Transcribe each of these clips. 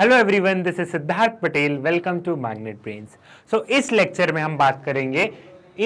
Hello everyone this is Siddharth Patel welcome to Magnet Brains so इस lecture में हम बात करेंगे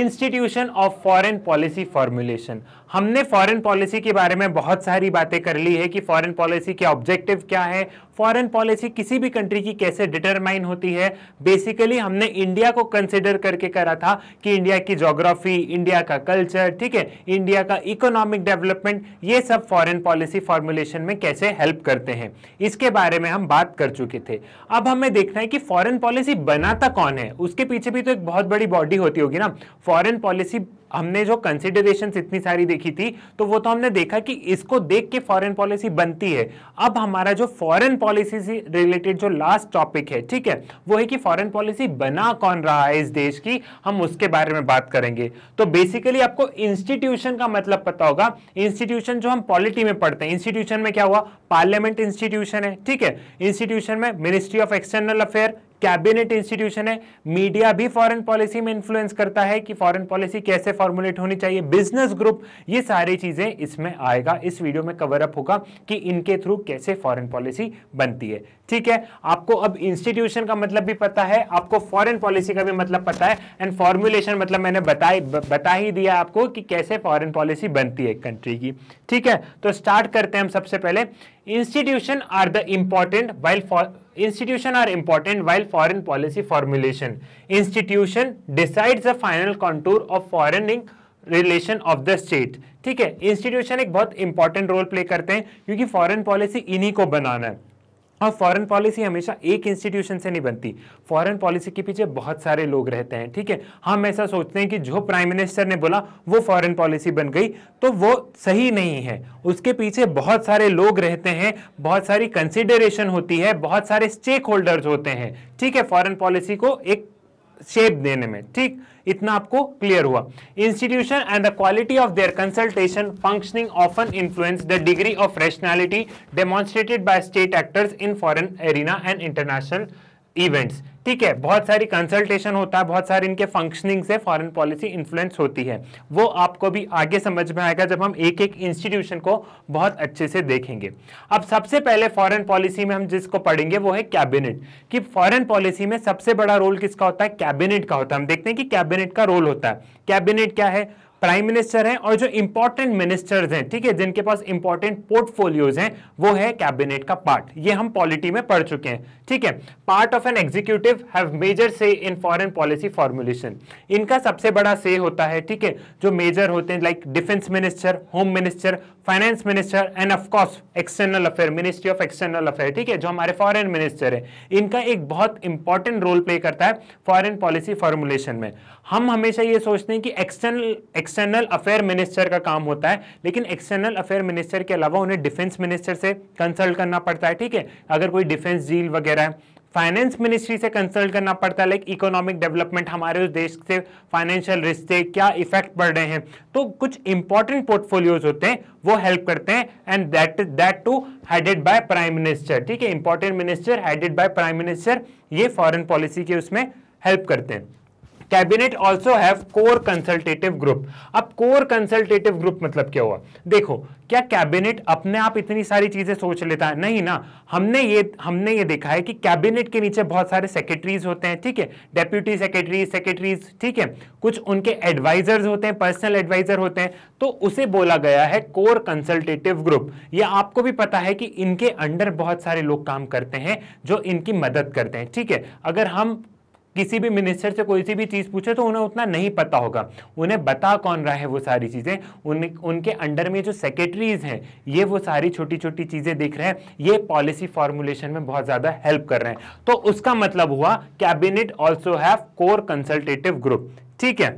institution of foreign policy formulation हमने फॉरेन पॉलिसी के बारे में बहुत सारी बातें कर ली है कि फॉरेन पॉलिसी के ऑब्जेक्टिव क्या है फॉरेन पॉलिसी किसी भी कंट्री की कैसे डिटरमाइन होती है बेसिकली हमने इंडिया को कंसिडर करके करा था कि इंडिया की जोग्राफी इंडिया का कल्चर ठीक है इंडिया का इकोनॉमिक डेवलपमेंट ये सब फॉरेन पॉलिसी फॉर्मुलेशन में कैसे हेल्प करते हैं इसके बारे में हम बात कर चुके थे अब हमें देखना है कि फॉरेन पॉलिसी बनाता कौन है उसके पीछे भी तो एक बहुत बड़ी बॉडी होती होगी ना फॉरेन पॉलिसी हमने जो कंसिडरेशन इतनी सारी देखी थी तो वो तो हमने देखा कि इसको देख के फॉरेन पॉलिसी बनती है अब हमारा जो फॉरेन पॉलिसी से रिलेटेड जो लास्ट टॉपिक है ठीक है वो है कि फॉरेन पॉलिसी बना कौन रहा है इस देश की हम उसके बारे में बात करेंगे तो बेसिकली आपको इंस्टीट्यूशन का मतलब पता होगा इंस्टीट्यूशन जो हम पॉलिटी में पढ़ते हैं इंस्टीट्यूशन में क्या हुआ पार्लियामेंट इंस्टीट्यूशन है ठीक है इंस्टीट्यूशन में ministry of external affair cabinet institution है मीडिया भी फॉरेन पॉलिसी में इन्फ्लुएंस करता है कि फॉरेन पॉलिसी कैसे फॉर्मुलेट होनी चाहिए बिजनेस ग्रुप ये सारी चीज़ें इसमें आएगा इस वीडियो में कवर अप होगा कि इनके थ्रू कैसे फॉरेन पॉलिसी बनती है ठीक है आपको अब इंस्टीट्यूशन का मतलब भी पता है आपको फॉरेन पॉलिसी का भी मतलब पता है एंड फॉर्मुलेशन मतलब मैंने बताई बता ही दिया आपको कि कैसे फॉरेन पॉलिसी बनती है कंट्री की ठीक है तो स्टार्ट करते हैं हम सबसे पहले institution are the important while institution are important while foreign policy formulation institution decide the final contour of foreign relation of the state ठीक है इंस्टीट्यूशन एक बहुत इंपॉर्टेंट रोल प्ले करते हैं क्योंकि फॉरेन पॉलिसी इन्हीं को बनाना है और फॉरेन पॉलिसी हमेशा एक इंस्टीट्यूशन से नहीं बनती फॉरेन पॉलिसी के पीछे बहुत सारे लोग रहते हैं ठीक है हम ऐसा सोचते हैं कि जो प्राइम मिनिस्टर ने बोला वो फॉरेन पॉलिसी बन गई तो वो सही नहीं है उसके पीछे बहुत सारे लोग रहते हैं बहुत सारी कंसिडरेशन होती है बहुत सारे स्टेक होल्डर्स होते हैं ठीक है फॉरन पॉलिसी को एक शेप देने में ठीक इतना आपको क्लियर हुआ institution and the quality of their consultation functioning often influence the degree of rationality demonstrated by state actors in foreign arena and international events ठीक है बहुत सारी कंसल्टेशन होता है बहुत सारे इनके फंक्शनिंग से फॉरेन पॉलिसी इन्फ्लुएंस होती है वो आपको भी आगे समझ में आएगा जब हम एक एक इंस्टीट्यूशन को बहुत अच्छे से देखेंगे अब सबसे पहले फॉरेन पॉलिसी में हम जिसको पढ़ेंगे वो है कैबिनेट कि फॉरेन पॉलिसी में सबसे बड़ा रोल किसका होता है कैबिनेट का होता है हम देखते हैं कि कैबिनेट का रोल होता है कैबिनेट क्या है प्राइम मिनिस्टर हैं और जो इंपॉर्टेंट मिनिस्टर्स हैं ठीक है जिनके पास इंपॉर्टेंट पोर्टफोलियोज हैं वो है कैबिनेट का पार्ट ये हम पॉलिटी में पढ़ चुके हैं ठीक है part of an executive have major say in foreign policy formulation इनका सबसे बड़ा से होता है ठीक है जो मेजर होते हैं like defence minister home minister finance minister and of course external affair ministry of external affair ठीक है जो हमारे फॉरन मिनिस्टर है इनका एक बहुत इंपॉर्टेंट रोल प्ले करता है फॉरन पॉलिसी फॉर्मुलेशन में हम हमेशा ये सोचते हैं कि एक्सटर्नल एक्सटर्नल अफेयर मिनिस्टर का काम होता है लेकिन एक्सटर्नल अफेयर मिनिस्टर के अलावा उन्हें डिफेंस मिनिस्टर से कंसल्ट करना पड़ता है ठीक है अगर कोई डिफेंस डील वगैरह है फाइनेंस मिनिस्ट्री से कंसल्ट करना पड़ता है लाइक इकोनॉमिक डेवलपमेंट हमारे उस देश से फाइनेंशियल रिश्ते क्या इफेक्ट पड़ रहे हैं तो कुछ इंपॉर्टेंट पोर्टफोलियोज होते हैं वो हेल्प करते हैं and that that too headed by prime minister ठीक है important minister headed by prime minister ये फॉरन पॉलिसी के उसमें हेल्प करते हैं cabinet also have core consultative group अब कोर कंसल्टेटिव ग्रुप मतलब क्या हुआ देखो क्या कैबिनेट अपने आप इतनी सारी चीजें सोच लेता है नहीं ना हमने ये हमने ये देखा है कि कैबिनेट के नीचे बहुत सारे सेक्रेटरीज होते हैं ठीक है डेप्यूटी सेक्रेटरी सेक्रेटरीज ठीक है कुछ उनके एडवाइजर्स होते हैं पर्सनल एडवाइजर होते हैं तो उसे बोला गया है कोर कंसल्टेटिव ग्रुप ये आपको भी पता है कि इनके अंडर बहुत सारे लोग काम करते हैं जो इनकी मदद करते हैं ठीक है अगर हम किसी भी मिनिस्टर से कोई सी भी चीज़ पूछे तो उन्हें उतना नहीं पता होगा उन्हें बता कौन रहा है वो सारी चीज़ें उन उनके अंडर में जो सेक्रेटरीज हैं ये वो सारी छोटी छोटी चीज़ें देख रहे हैं ये पॉलिसी फॉर्मुलेशन में बहुत ज़्यादा हेल्प कर रहे हैं तो उसका मतलब हुआ cabinet also have core consultative group ठीक है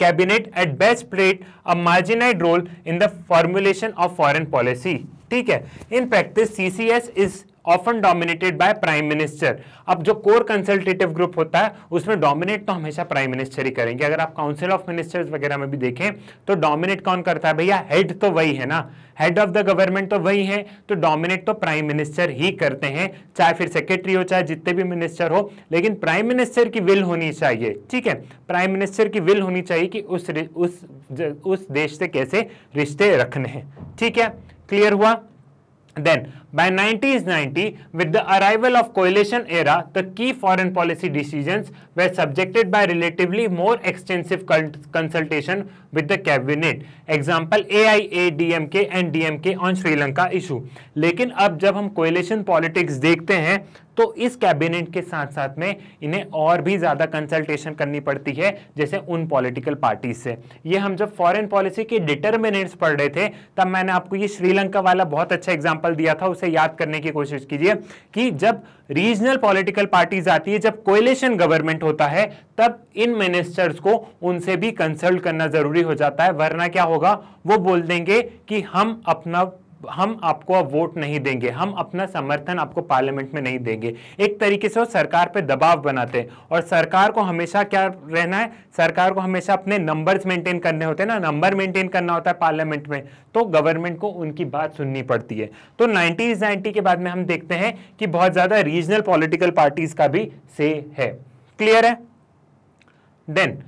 cabinet at best played a marginalised role in the formulation of foreign policy ठीक है in practice C C S is often dominated by prime minister अब जो कोर कंसल्टेटिव ग्रुप होता है उसमें dominate तो हमेशा प्राइम मिनिस्टर ही करेंगे अगर आप काउंसिल ऑफ मिनिस्टर्स वगैरह में भी देखें तो डोमिनेट कौन करता है भैया हेड तो वही है ना हेड ऑफ द गवर्नमेंट तो वही है तो डोमिनेट तो प्राइम मिनिस्टर ही करते हैं चाहे फिर सेक्रेटरी हो चाहे जितने भी मिनिस्टर हो लेकिन प्राइम मिनिस्टर की विल होनी चाहिए ठीक है प्राइम मिनिस्टर की विल होनी चाहिए कि उस उस उस देश से कैसे रिश्ते रखने हैं ठीक है क्लियर हुआ then By 1990, with the arrival of coalition era, the key foreign policy decisions were subjected by relatively more extensive consultation with the cabinet. Example AIA, DMK and DMK on Sri Lanka issue. लेकिन अब जब हम coalition politics देखते हैं तो इस cabinet के साथ साथ में इन्हें और भी ज़्यादा कंसल्टेशन करनी पड़ती है जैसे उन पॉलिटिकल पार्टीज से ये हम जब फॉरेन पॉलिसी के डिटर्मिनेंट्स पढ़ रहे थे तब मैंने आपको ये श्रीलंका वाला बहुत अच्छा एग्जांपल दिया था उस से याद करने की कोशिश कीजिए कि जब रीजनल पॉलिटिकल पार्टीज आती है जब कोयलेशन गवर्नमेंट होता है तब इन मिनिस्टर्स को उनसे भी कंसल्ट करना जरूरी हो जाता है वरना क्या होगा वो बोल देंगे कि हम अपना हम आपको अब वोट नहीं देंगे हम अपना समर्थन आपको पार्लियामेंट में नहीं देंगे एक तरीके से वो सरकार पे दबाव बनाते हैं और सरकार को हमेशा क्या रहना है सरकार को हमेशा अपने नंबर्स मेंटेन करने होते हैं ना नंबर मेंटेन करना होता है पार्लियामेंट में तो गवर्नमेंट को उनकी बात सुननी पड़ती है तो नाइनटीज नाइन्टी के बाद में हम देखते हैं कि बहुत ज़्यादा रीजनल पॉलिटिकल पार्टीज़ का भी से है क्लियर है देन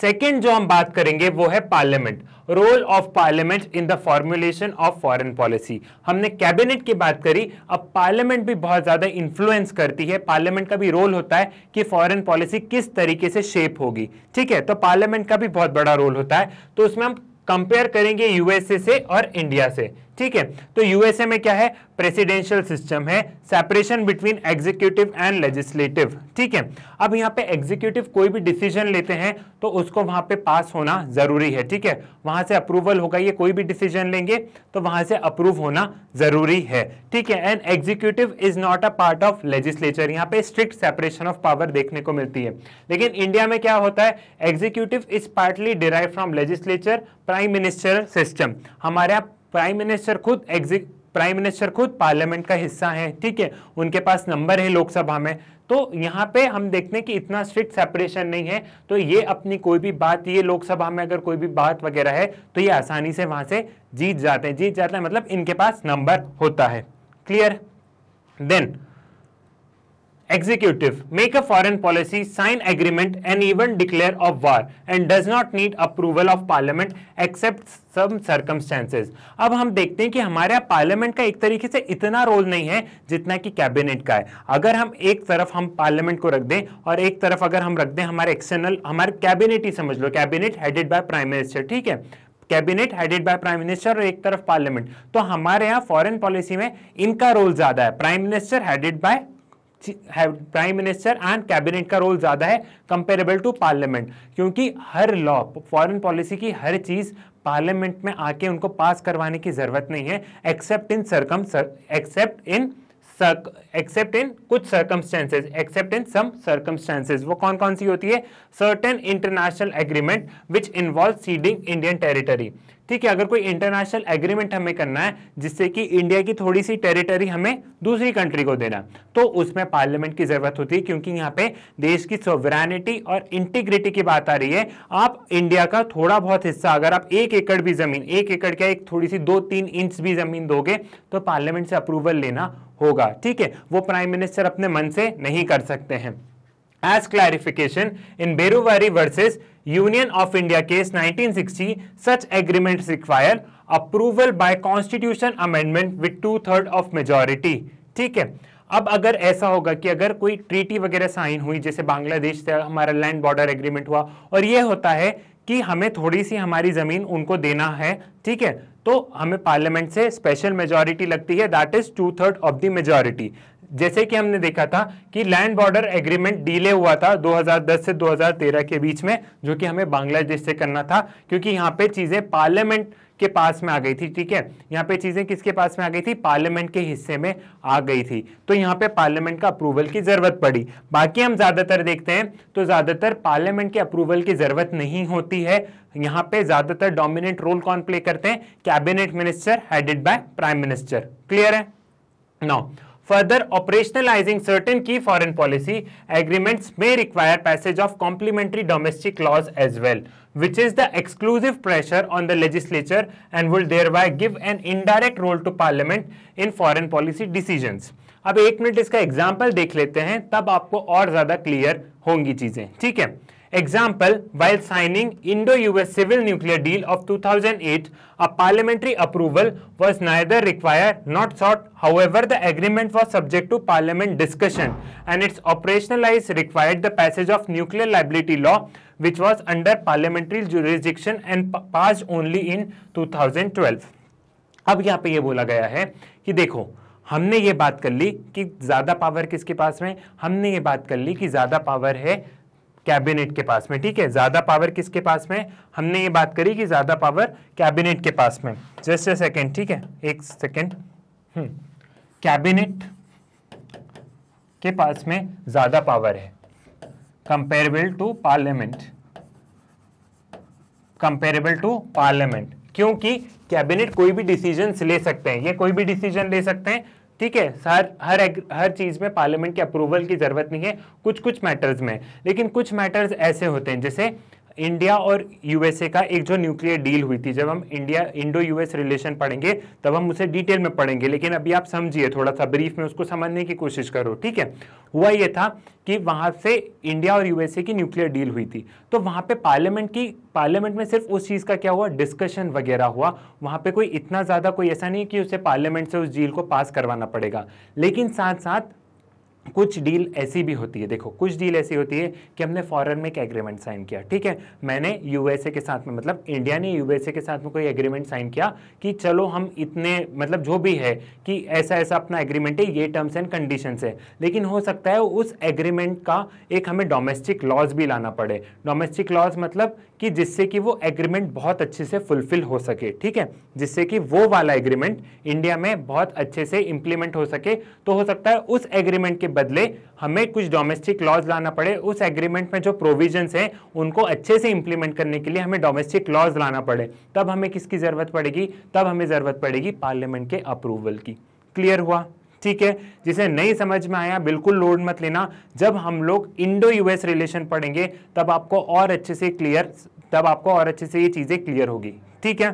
सेकेंड जो हम बात करेंगे वो है parliament role of parliament in the formulation of foreign policy हमने कैबिनेट की बात करी अब पार्लियामेंट भी बहुत ज़्यादा इन्फ्लुएंस करती है पार्लियामेंट का भी रोल होता है कि फॉरेन पॉलिसी किस तरीके से शेप होगी ठीक है तो पार्लियामेंट का भी बहुत बड़ा रोल होता है तो उसमें हम कंपेयर करेंगे यूएसए से और इंडिया से ठीक है तो यूएसए में क्या है प्रेसिडेंशियल सिस्टम है separation between executive and legislative ठीक है अब यहाँ पे एग्जीक्यूटिव कोई भी डिसीजन लेते हैं तो उसको वहां पे पास होना जरूरी है ठीक है वहां से अप्रूवल होगा ये कोई भी डिसीजन लेंगे तो वहां से अप्रूव होना जरूरी है ठीक है and executive is not a part of legislature यहाँ पे स्ट्रिक्ट सेपरेशन ऑफ पावर देखने को मिलती है लेकिन इंडिया में क्या होता है executive is partly derive from legislature prime minister system हमारे यहाँ प्राइम मिनिस्टर खुद एग्जिक प्राइम मिनिस्टर खुद पार्लियामेंट का हिस्सा है ठीक है उनके पास नंबर है लोकसभा में तो यहाँ पे हम देखते हैं कि इतना स्ट्रिक्ट सेपरेशन नहीं है तो ये अपनी कोई भी बात ये लोकसभा में अगर कोई भी बात वगैरह है तो ये आसानी से वहां से जीत जाते हैं जीत जाते हैं मतलब इनके पास नंबर होता है clear then executive make a foreign policy sign agreement and even declare of war and does not need approval of parliament except some circumstances अब हम देखते हैं कि हमारे यहाँ पार्लियामेंट का एक तरीके से इतना रोल नहीं है जितना कि कैबिनेट का है अगर हम एक तरफ हम पार्लियामेंट को रख दें और एक तरफ अगर हम रख दें हमारे एक्सटर्नल हमारे कैबिनेट ही समझ लो cabinet headed by prime minister ठीक है cabinet headed by prime minister और एक तरफ पार्लियामेंट तो हमारे यहाँ फॉरेन पॉलिसी में इनका रोल ज्यादा है prime minister headed by prime minister and cabinet का रोल ज़्यादा है कंपेरेबल टू पार्लियामेंट क्योंकि हर लॉ फॉरेन पॉलिसी की हर चीज़ पार्लियामेंट में आके उनको पास करवाने की ज़रूरत नहीं है except in circum except in except in कुछ circumstances except in some circumstances वो कौन कौन सी होती है certain international agreement which involve ceding Indian territory ठीक है अगर कोई इंटरनेशनल एग्रीमेंट हमें करना है जिससे कि इंडिया की थोड़ी सी टेरिटरी हमें दूसरी कंट्री को देना तो उसमें पार्लियामेंट की ज़रूरत होती है क्योंकि यहाँ पे देश की सोवरानिटी और इंटीग्रिटी की बात आ रही है आप इंडिया का थोड़ा बहुत हिस्सा अगर आप एक एकड़ भी ज़मीन एक एकड़ क्या एक थोड़ी सी दो तीन इंच भी ज़मीन दोगे तो पार्लियामेंट से अप्रूवल लेना होगा ठीक है वो प्राइम मिनिस्टर अपने मन से नहीं कर सकते हैं as clarification in Beruvari versus Union of India case 1960 such agreement require approval by constitution amendment with two third of majority ठीक है अब अगर ऐसा होगा कि अगर कोई ट्रीटी वगैरह साइन हुई जैसे बांग्लादेश से हमारा लैंड बॉर्डर एग्रीमेंट हुआ और यह होता है कि हमें थोड़ी सी हमारी ज़मीन उनको देना है ठीक है तो हमें पार्लियामेंट से स्पेशल मेजोरिटी लगती है that is two third of the majority जैसे कि हमने देखा था कि लैंड बॉर्डर एग्रीमेंट डीले हुआ था 2010 से 2013 के बीच में जो कि हमें बांग्लादेश से करना था क्योंकि यहाँ पे चीज़ें पार्लियामेंट के पास में आ गई थी ठीक है यहाँ पे चीज़ें किसके पास में आ गई थी पार्लियामेंट के हिस्से में आ गई थी तो यहाँ पे पार्लियामेंट का अप्रूवल की ज़रूरत पड़ी बाकी हम ज़्यादातर देखते हैं तो ज़्यादातर पार्लियामेंट के अप्रूवल की ज़रूरत नहीं होती है यहाँ पे ज़्यादातर डोमिनेंट रोल कौन प्ले करते हैं cabinet minister headed by prime minister clear है now further operationalizing certain key foreign policy agreements may require passage of complementary domestic laws as well which is the exclusive pressure on the legislature and will thereby give an indirect role to parliament in foreign policy decisions अब एक minute इसका example देख लेते हैं तब आपको और ज्यादा क्लियर होंगी चीजें ठीक है Example, while signing Indo-US civil nuclear deal of 2008, a parliamentary approval was neither required nor sought. However, the agreement was subject to parliament discussion and its operationalization required the passage of nuclear liability law which was under parliamentary jurisdiction and passed only in 2012. अब यहाँ पे ये बोला गया है कि देखो हमने ये बात कर ली कि ज़्यादा पावर किसके पास में हमने ये बात कर ली कि ज़्यादा पावर है कैबिनेट के पास में ठीक है ज़्यादा पावर किसके पास में हमने ये बात करी कि ज़्यादा पावर कैबिनेट के पास में जस्ट अ सेकेंड ठीक है एक सेकेंड हम्म। कैबिनेट के पास में ज़्यादा पावर है comparable to parliament comparable to parliament क्योंकि कैबिनेट कोई भी डिसीजन ले सकते हैं ये कोई भी डिसीजन ले सकते हैं ठीक है हर हर हर चीज़ में पार्लियामेंट के अप्रूवल की ज़रूरत नहीं है कुछ कुछ मैटर्स में लेकिन कुछ मैटर्स ऐसे होते हैं जैसे इंडिया और यूएसए का एक जो न्यूक्लियर डील हुई थी जब हम इंडिया इंडो यूएस रिलेशन पढ़ेंगे तब हम उसे डिटेल में पढ़ेंगे लेकिन अभी आप समझिए थोड़ा सा ब्रीफ में उसको समझने की कोशिश करो ठीक है हुआ यह था कि वहाँ से इंडिया और यूएसए की न्यूक्लियर डील हुई थी तो वहाँ पे पार्लियामेंट की पार्लियामेंट में सिर्फ उस चीज़ का क्या हुआ डिस्कशन वगैरह हुआ वहाँ पे कोई इतना ज़्यादा कोई ऐसा नहीं कि उसे पार्लियामेंट से उस डील को पास करवाना पड़ेगा लेकिन साथ साथ कुछ डील ऐसी भी होती है देखो कुछ डील ऐसी होती है कि हमने फॉरेन में एक एग्रीमेंट साइन किया ठीक है मैंने यूएसए के साथ में मतलब इंडिया ने यूएसए के साथ में कोई एग्रीमेंट साइन किया कि चलो हम इतने मतलब जो भी है कि ऐसा ऐसा अपना एग्रीमेंट है ये टर्म्स एंड कंडीशंस है लेकिन हो सकता है उस एग्रीमेंट का एक हमें डोमेस्टिक लॉज भी लाना पड़े डोमेस्टिक लॉज मतलब कि जिससे कि वो एग्रीमेंट बहुत अच्छे से फुलफिल हो सके ठीक है जिससे कि वो वाला एग्रीमेंट इंडिया में बहुत अच्छे से इंप्लीमेंट हो सके तो हो सकता है उस एग्रीमेंट के बदले हमें कुछ डोमेस्टिक लॉज लाना पड़े उस एग्रीमेंट में जो प्रोविजंस हैं उनको अच्छे से इंप्लीमेंट करने के लिए हमें डोमेस्टिक लॉज लाना पड़े तब हमें किसकी ज़रूरत पड़ेगी तब हमें ज़रूरत पड़ेगी पार्लियामेंट के अप्रूवल की क्लियर हुआ ठीक है जिसे नहीं समझ में आया बिल्कुल लोड मत लेना जब हम लोग इंडो यूएस रिलेशन पढ़ेंगे तब आपको और अच्छे से क्लियर तब आपको और अच्छे से ये चीज़ें क्लियर होगी ठीक है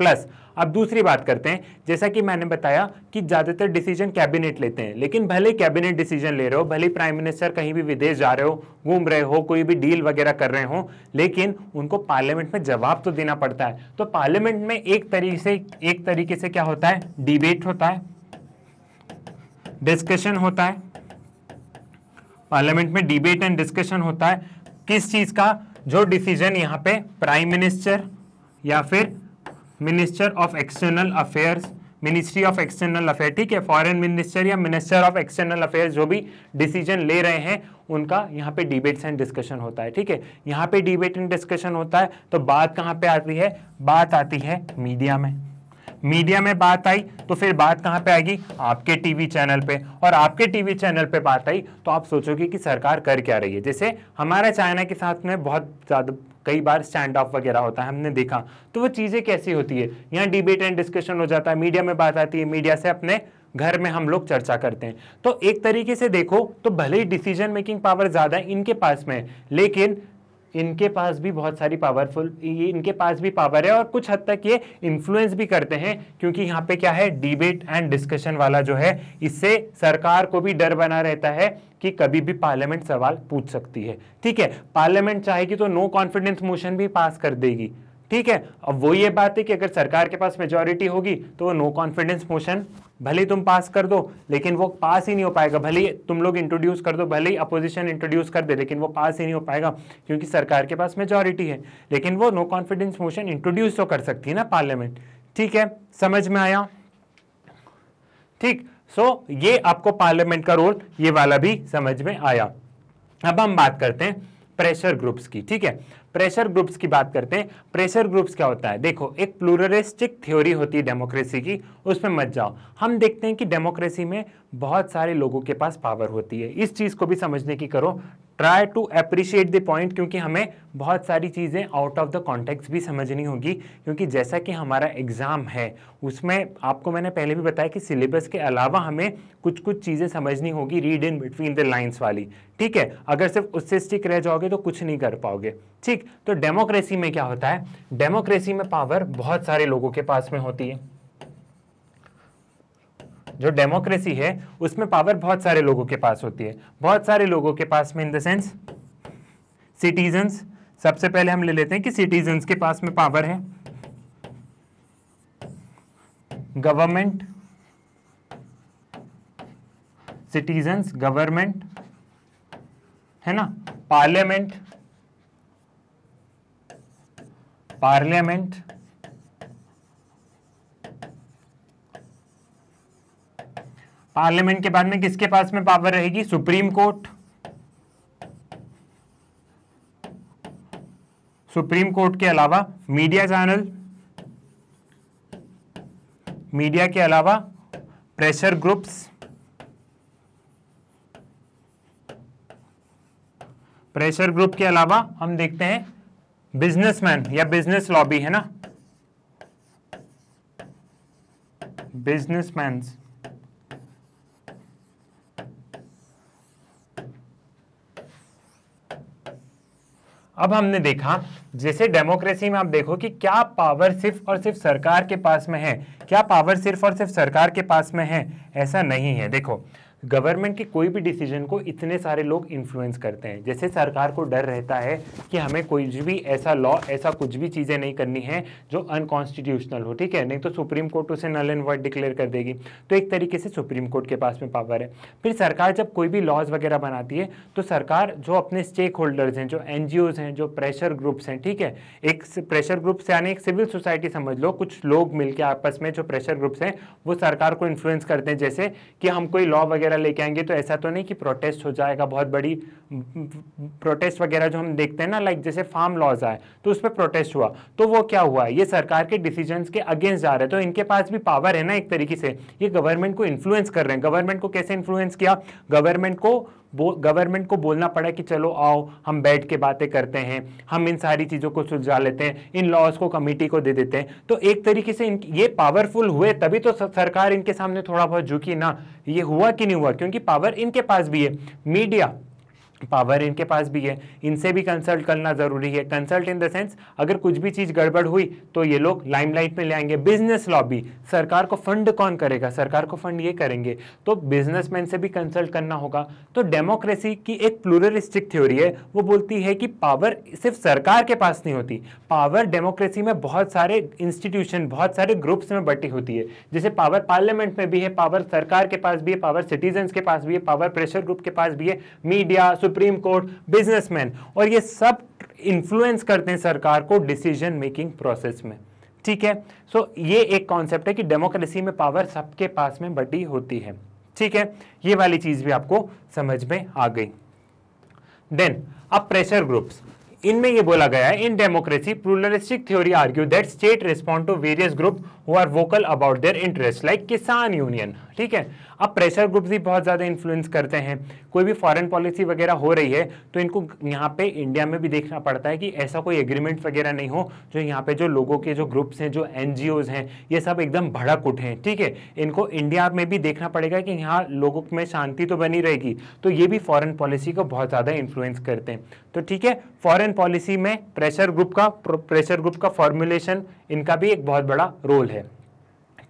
प्लस अब दूसरी बात करते हैं जैसा कि मैंने बताया कि ज़्यादातर डिसीजन कैबिनेट लेते हैं लेकिन भले कैबिनेट डिसीजन ले रहे हो भले प्राइम मिनिस्टर कहीं भी विदेश जा रहे हो घूम रहे हो कोई भी डील वगैरह कर रहे हो लेकिन उनको पार्लियामेंट में जवाब तो देना पड़ता है तो पार्लियामेंट में एक तरीके से एक तरीके से क्या होता है डिबेट होता है डिस्कशन होता है पार्लियामेंट में डिबेट एंड डिस्कशन होता है किस चीज़ का जो डिसीजन यहां पे प्राइम मिनिस्टर या फिर minister of external affairs ministry of external affair ठीक है फॉरेन मिनिस्टर या मिनिस्टर ऑफ एक्सटर्नल अफेयर्स जो भी डिसीजन ले रहे हैं उनका यहाँ पे डिबेट्स एंड डिस्कशन होता है ठीक है यहाँ पे डिबेट एंड डिस्कशन होता है तो बात कहाँ पे आती है बात आती है मीडिया में मीडिया में बात आई तो फिर बात कहाँ पे आएगी आपके टीवी चैनल पे और आपके टीवी चैनल पे बात आई तो आप सोचोगे कि सरकार कर क्या रही है जैसे हमारा चाइना के साथ में बहुत ज़्यादा कई बार स्टैंड ऑफ वगैरह होता है हमने देखा तो वो चीज़ें कैसी होती है यहाँ डिबेट एंड डिस्कशन हो जाता है मीडिया में बात आती है मीडिया से अपने घर में हम लोग चर्चा करते हैं तो एक तरीके से देखो तो भले ही डिसीजन मेकिंग पावर ज़्यादा इनके पास में लेकिन इनके पास भी बहुत सारी पावरफुल ये इनके पास भी पावर है और कुछ हद तक ये इन्फ्लुएंस भी करते हैं क्योंकि यहाँ पे क्या है डिबेट एंड डिस्कशन वाला जो है इससे सरकार को भी डर बना रहता है कि कभी भी पार्लियामेंट सवाल पूछ सकती है ठीक है पार्लियामेंट चाहेगी तो नो कॉन्फिडेंस मोशन भी पास कर देगी ठीक है अब वो ये बात है कि अगर सरकार के पास मेजोरिटी होगी तो वो नो कॉन्फिडेंस मोशन भले तुम पास कर दो लेकिन वो पास ही नहीं हो पाएगा भले ही तुम लोग इंट्रोड्यूस कर दो भले ही अपोजिशन इंट्रोड्यूस कर दे लेकिन वो पास ही नहीं हो पाएगा क्योंकि सरकार के पास मेजोरिटी है लेकिन वो नो कॉन्फिडेंस मोशन इंट्रोड्यूस तो कर सकती है ना पार्लियामेंट ठीक है समझ में आया ठीक सो so, ये आपको पार्लियामेंट का रोल ये वाला भी समझ में आया अब हम बात करते हैं प्रेशर ग्रुप्स की ठीक है प्रेशर ग्रुप्स की बात करते हैं प्रेशर ग्रुप्स क्या होता है देखो एक प्लूरलिस्टिक थ्योरी होती है डेमोक्रेसी की उसमें मत जाओ हम देखते हैं कि डेमोक्रेसी में बहुत सारे लोगों के पास पावर होती है इस चीज़ को भी समझने की करो try to appreciate the point क्योंकि हमें बहुत सारी चीज़ें आउट ऑफ द कॉन्टेक्स्ट भी समझनी होगी क्योंकि जैसा कि हमारा एग्ज़ाम है उसमें आपको मैंने पहले भी बताया कि सिलेबस के अलावा हमें कुछ कुछ चीज़ें समझनी होगी read in between the lines वाली ठीक है अगर सिर्फ उससे स्टिक रह जाओगे तो कुछ नहीं कर पाओगे ठीक तो डेमोक्रेसी में क्या होता है डेमोक्रेसी में पावर बहुत सारे लोगों के पास में होती है जो डेमोक्रेसी है उसमें पावर बहुत सारे लोगों के पास होती है बहुत सारे लोगों के पास में इन द सेंस सिटीजन्स सबसे पहले हम ले लेते हैं कि सिटीजन्स के पास में पावर है गवर्नमेंट सिटीजन्स गवर्नमेंट है ना पार्लियामेंट पार्लियामेंट पार्लियामेंट के बाद में किसके पास में पावर रहेगी सुप्रीम कोर्ट सुप्रीम कोर्ट के अलावा मीडिया चैनल मीडिया के अलावा प्रेशर ग्रुप्स प्रेशर ग्रुप के अलावा हम देखते हैं बिजनेसमैन या बिजनेस लॉबी है ना बिजनेसमैन अब हमने देखा जैसे डेमोक्रेसी में आप देखो कि क्या पावर सिर्फ और सिर्फ सरकार के पास में है क्या पावर सिर्फ और सिर्फ सरकार के पास में है ऐसा नहीं है देखो गवर्नमेंट के कोई भी डिसीजन को इतने सारे लोग इन्फ्लुएंस करते हैं जैसे सरकार को डर रहता है कि हमें कोई भी ऐसा लॉ ऐसा कुछ भी चीज़ें नहीं करनी है जो अनकॉन्स्टिट्यूशनल हो ठीक है नहीं तो सुप्रीम कोर्ट उसे नल एंड वर्ड डिक्लेयर कर देगी तो एक तरीके से सुप्रीम कोर्ट के पास में पावर है फिर सरकार जब कोई भी लॉज वगैरह बनाती है तो सरकार जो अपने स्टेक होल्डर्स हैं जो एन हैं जो प्रेशर ग्रुप्स हैं ठीक है एक प्रेशर ग्रुप्स यानी एक सिविल सोसाइटी समझ लो कुछ लोग मिलकर आपस में जो प्रेशर ग्रुप्स हैं वो सरकार को इन्फ्लुएंस करते हैं जैसे कि हम कोई लॉ वगैरह वगैरह लेके आएंगे तो ऐसा तो नहीं कि प्रोटेस्ट हो जाएगा बहुत बड़ी प्रोटेस्ट वगैरह जो हम देखते हैं ना लाइक जैसे फार्म लॉज आए तो उस पर प्रोटेस्ट हुआ तो वो क्या हुआ ये सरकार के डिसीजन के अगेंस्ट जा रहे हैं तो इनके पास भी पावर है ना एक तरीके से ये गवर्नमेंट को इन्फ्लुएंस कर रहे हैं गवर्नमेंट को कैसे इन्फ्लुएंस किया गवर्नमेंट को गवर्नमेंट को बोलना पड़ा कि चलो आओ हम बैठ के बातें करते हैं हम इन सारी चीज़ों को सुलझा लेते हैं इन लॉज को कमेटी को दे देते हैं तो एक तरीके से इन ये पावरफुल हुए तभी तो सरकार इनके सामने थोड़ा बहुत झुकी ना ये हुआ कि नहीं हुआ क्योंकि पावर इनके पास भी है मीडिया पावर इनके पास भी है इनसे भी कंसल्ट करना ज़रूरी है कंसल्ट इन द सेंस अगर कुछ भी चीज़ गड़बड़ हुई तो ये लोग लाइमलाइट में ले आएंगे बिजनेस लॉबी सरकार को फंड कौन करेगा सरकार को फंड ये करेंगे तो बिजनेसमैन से भी कंसल्ट करना होगा तो डेमोक्रेसी की एक प्लूरलिस्टिक थ्योरी है वो बोलती है कि पावर सिर्फ सरकार के पास नहीं होती पावर डेमोक्रेसी में बहुत सारे इंस्टीट्यूशन बहुत सारे ग्रुप्स में बटी होती है जैसे पावर पार्लियामेंट में भी है पावर सरकार के पास भी है पावर सिटीजन्स के पास भी है पावर प्रेशर ग्रुप के पास भी है मीडिया सुप्रीम कोर्ट बिजनेसमैन और ये सब इन्फ्लुएंस करते हैं सरकार को डिसीजन मेकिंग प्रोसेस में ठीक है सो so, ये एक कॉन्सेप्ट है कि डेमोक्रेसी में पावर सबके पास में बटी होती है ठीक है ये वाली चीज़ भी आपको समझ में आ गई देन अब प्रेशर ग्रुप्स इनमें ये बोला गया है in democracy pluralistic theory argue that state respond to various group who are vocal about their interest like Kisan union ठीक है अब प्रेशर ग्रुप्स भी बहुत ज़्यादा इन्फ्लुएंस करते हैं कोई भी फॉरेन पॉलिसी वगैरह हो रही है तो इनको यहाँ पे इंडिया में भी देखना पड़ता है कि ऐसा कोई एग्रीमेंट वगैरह नहीं हो जो यहाँ पे जो लोगों के जो ग्रुप्स हैं जो एन हैं ये सब एकदम भड़क उठे ठीक है इनको इंडिया में भी देखना पड़ेगा कि यहाँ लोगों में शांति तो बनी रहेगी तो ये भी फॉरन पॉलिसी को बहुत ज़्यादा इन्फ्लुएंस करते हैं तो ठीक है फॉरन पॉलिसी में प्रेशर ग्रुप का प्रेशर ग्रुप का फॉर्मुलेशन इनका भी एक बहुत बड़ा रोल है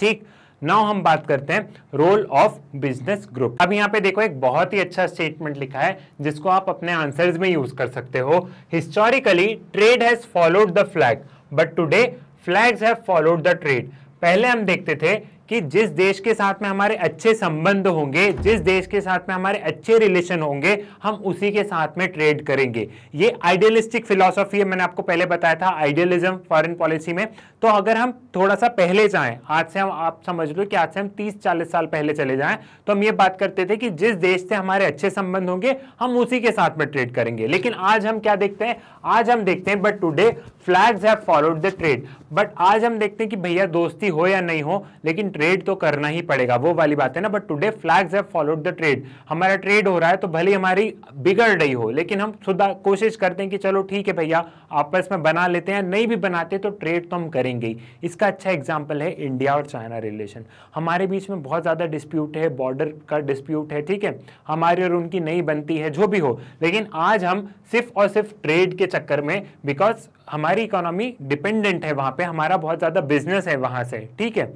ठीक नाउ हम बात करते हैं रोल ऑफ बिजनेस ग्रुप अब यहाँ पे देखो एक बहुत ही अच्छा स्टेटमेंट लिखा है जिसको आप अपने आंसर्स में यूज कर सकते हो historically trade has followed the flag but today flags have followed the trade पहले हम देखते थे कि जिस देश के साथ में हमारे अच्छे संबंध होंगे जिस देश के साथ में हमारे अच्छे रिलेशन होंगे हम उसी के साथ में ट्रेड करेंगे ये आइडियलिस्टिक फिलोसॉफी है मैंने आपको पहले बताया था आइडियलिज्म फॉरेन पॉलिसी में तो अगर हम थोड़ा सा पहले जाएं आज से हम आप समझ लो कि आज से हम 30-40 साल पहले चले जाएं तो हम ये बात करते थे कि जिस देश से हमारे अच्छे संबंध होंगे हम उसी के साथ में ट्रेड करेंगे लेकिन आज हम क्या देखते हैं आज हम देखते हैं but today flags have followed the trade but आज हम देखते हैं कि भैया दोस्ती हो या नहीं हो लेकिन ट्रेड तो करना ही पड़ेगा वो वाली बात है ना but today flags have followed the trade हमारा ट्रेड हो रहा है तो भले हमारी बिगड़ रही हो लेकिन हम खुदा कोशिश करते हैं कि चलो ठीक है भैया आपस में बना लेते हैं नहीं भी बनाते तो ट्रेड तो हम करेंगे बन गई इसका अच्छा एग्जाम्पल है इंडिया और चाइना रिलेशन हमारे बीच में बहुत ज़्यादा डिस्प्यूट है बॉर्डर का डिस्प्यूट है ठीक है हमारी और उनकी नहीं बनती है जो भी हो लेकिन आज हम सिर्फ और सिर्फ ट्रेड के चक्कर में बिकॉज हमारी इकोनॉमी डिपेंडेंट है वहाँ पर हमारा बहुत ज़्यादा बिजनेस है वहाँ से ठीक है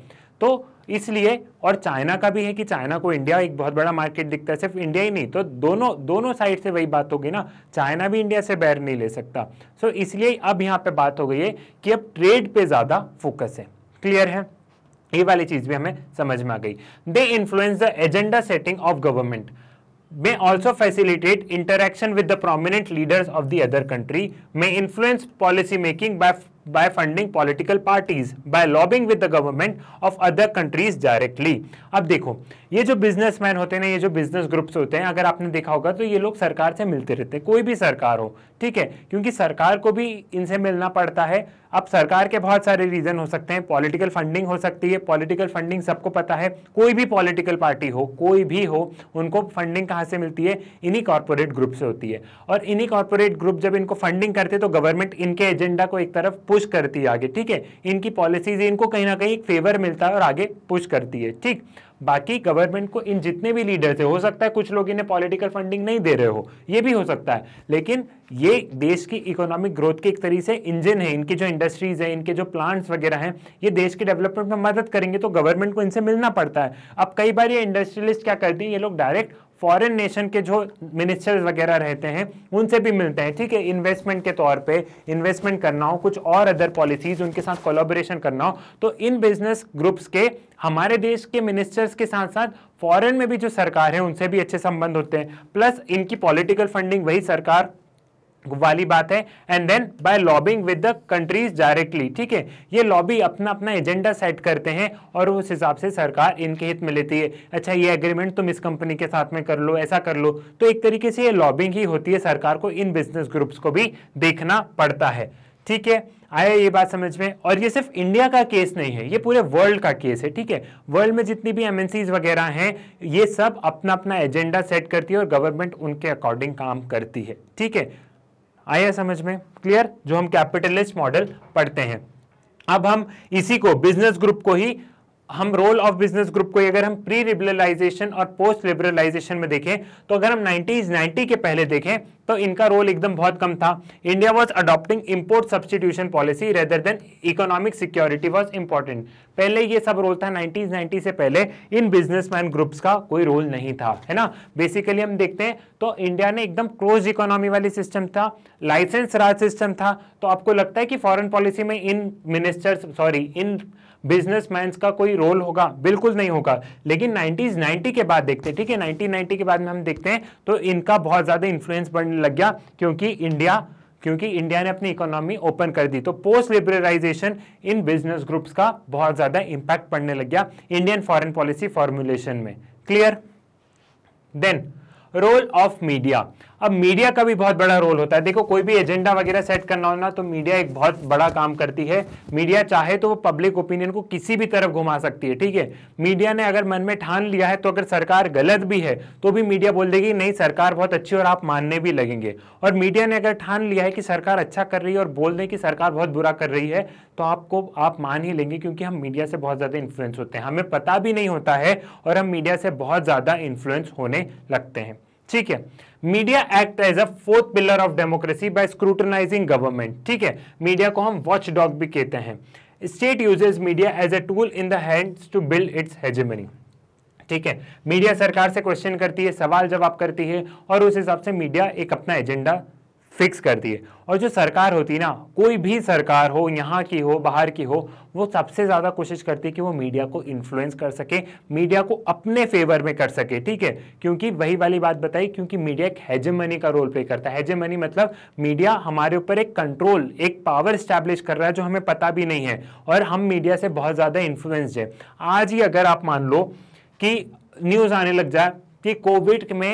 तो इसलिए और चाइना का भी है कि चाइना को इंडिया एक बहुत बड़ा मार्केट दिखता है सिर्फ इंडिया ही नहीं तो दोनों दोनों साइड से वही बात होगी ना चाइना भी इंडिया से बैर नहीं ले सकता सो so, इसलिए अब यहाँ पे बात हो गई है कि अब ट्रेड पे ज़्यादा फोकस है क्लियर है ये वाली चीज़ भी हमें समझ में आ गई they influence the agenda setting of government may also facilitate interaction with the prominent leaders of the other country may influence policy making by by funding political parties by lobbying with the government of other countries directly अब देखो ये जो businessman होते हैं ना ये जो business groups होते हैं अगर आपने देखा होगा तो ये लोग सरकार से मिलते रहते हैं कोई भी सरकार हो ठीक है क्योंकि सरकार को भी इनसे मिलना पड़ता है अब सरकार के बहुत सारे रीज़न हो सकते हैं पॉलिटिकल फंडिंग हो सकती है पॉलिटिकल फंडिंग सबको पता है कोई भी पॉलिटिकल पार्टी हो कोई भी हो उनको फंडिंग कहाँ से मिलती है इन्हीं कॉरपोरेट ग्रुप से होती है और इन्हीं कॉरपोरेट ग्रुप जब इनको फंडिंग करते तो गवर्नमेंट इनके एजेंडा को एक तरफ पुश करती है आगे ठीक है इनकी पॉलिसीज इनको कहीं ना कहीं एक फेवर मिलता है और आगे पुश करती है ठीक बाकी गवर्नमेंट को इन जितने भी लीडर थे हो सकता है कुछ लोग इन्हें पॉलिटिकल फंडिंग नहीं दे रहे हो ये भी हो सकता है लेकिन ये देश की इकोनॉमिक ग्रोथ के एक तरीके से इंजन है इनकी जो इंडस्ट्रीज हैं इनके जो प्लांट्स वगैरह हैं ये देश के डेवलपमेंट में मदद करेंगे तो गवर्नमेंट को इनसे मिलना पड़ता है अब कई बार ये इंडस्ट्रियलिस्ट क्या करते हैं ये लोग डायरेक्ट फॉरेन नेशन के जो मिनिस्टर्स वगैरह रहते हैं उनसे भी मिलते हैं ठीक है इन्वेस्टमेंट के तौर पे इन्वेस्टमेंट करना हो कुछ और अदर पॉलिसीज उनके साथ कोलाबोरेशन करना हो तो इन बिजनेस ग्रुप्स के हमारे देश के मिनिस्टर्स के साथ साथ फॉरेन में भी जो सरकार है उनसे भी अच्छे संबंध होते हैं प्लस इनकी पॉलिटिकल फंडिंग वही सरकार वाली बात है and then by lobbying with the countries directly ठीक है ये लॉबी अपना अपना एजेंडा सेट करते हैं और उस हिसाब से सरकार इनके हित में लेती है अच्छा ये एग्रीमेंट तुम इस कंपनी के साथ में कर लो ऐसा कर लो तो एक तरीके से ये लॉबिंग ही होती है सरकार को इन बिजनेस ग्रुप्स को भी देखना पड़ता है ठीक है आया ये बात समझ में और ये सिर्फ इंडिया का केस नहीं है ये पूरे वर्ल्ड का केस है ठीक है वर्ल्ड में जितनी भी एमएनसीज वगैरह हैं ये सब अपना अपना एजेंडा सेट करती है और गवर्नमेंट उनके अकॉर्डिंग काम करती है ठीक है आया समझ में क्लियर जो हम कैपिटलिस्ट मॉडल पढ़ते हैं अब हम इसी को बिजनेस ग्रुप को ही हम रोल ऑफ बिजनेस ग्रुप को अगर हम प्री लिबरलाइजेशन और पोस्ट लिबरलाइजेशन में देखें तो अगर हम 90s 90 के पहले देखें तो इनका रोल एकदम बहुत कम था India was adopting import substitution policy rather than economic security was important पहले ये सब रोल था 90s 90 से पहले इन बिजनेसमैन ग्रुप्स का कोई रोल नहीं था है ना बेसिकली हम देखते हैं तो इंडिया ने एकदम क्लोज इकोनॉमी वाली सिस्टम था लाइसेंस राज सिस्टम था तो आपको लगता है कि फॉरन पॉलिसी में इन मिनिस्टर्स सॉरी इन बिजनेसमैन का कोई रोल होगा बिल्कुल नहीं होगा लेकिन नाइनटीज नाइनटी के बाद देखते हैं ठीक है नाइनटीन नाइनटी के बाद में हम देखते हैं तो इनका बहुत ज़्यादा इन्फ्लुएंस बढ़ने लग गया क्योंकि इंडिया क्योंकि इंडिया ने अपनी इकोनॉमी ओपन कर दी तो पोस्ट लिबरलाइजेशन इन बिजनेस ग्रुप्स का बहुत ज़्यादा इंपैक्ट पड़ने लग गया इंडियन फॉरेन पॉलिसी फॉर्मुलेशन में clear then role of media अब मीडिया का भी बहुत बड़ा रोल होता है देखो कोई भी एजेंडा वगैरह सेट करना हो ना तो मीडिया एक बहुत बड़ा काम करती है मीडिया चाहे तो वो पब्लिक ओपिनियन को किसी भी तरफ घुमा सकती है ठीक है मीडिया ने अगर मन में ठान लिया है तो अगर सरकार गलत भी है तो भी मीडिया बोल देगी नहीं सरकार बहुत अच्छी और आप मानने भी लगेंगे और मीडिया ने अगर ठान लिया है कि सरकार अच्छा कर रही है और बोल दें कि सरकार बहुत बुरा कर रही है तो आपको आप मान ही लेंगे क्योंकि हम मीडिया से बहुत ज़्यादा इन्फ्लुएंस होते हैं हमें पता भी नहीं होता है और हम मीडिया से बहुत ज़्यादा इन्फ्लुएंस होने लगते हैं ठीक है media act as a fourth pillar of democracy by scrutinising government ठीक है मीडिया को हम वॉच डॉग भी कहते हैं state uses media as a tool in the to build its hegemony ठीक है मीडिया सरकार से क्वेश्चन करती है सवाल जवाब करती है और उस हिसाब से मीडिया एक अपना एजेंडा फिक्स कर दिए और जो सरकार होती ना कोई भी सरकार हो यहाँ की हो बाहर की हो वो सबसे ज़्यादा कोशिश करती है कि वो मीडिया को इन्फ्लुएंस कर सके मीडिया को अपने फेवर में कर सके ठीक है क्योंकि वही वाली बात बताई क्योंकि मीडिया एक हेजेमनी का रोल प्ले करता है हेजेमनी मतलब मीडिया हमारे ऊपर एक कंट्रोल एक पावर स्टैब्लिश कर रहा है जो हमें पता भी नहीं है और हम मीडिया से बहुत ज़्यादा इन्फ्लुएंस्ड है आज ही अगर आप मान लो कि न्यूज़ आने लग जाए कि कोविड में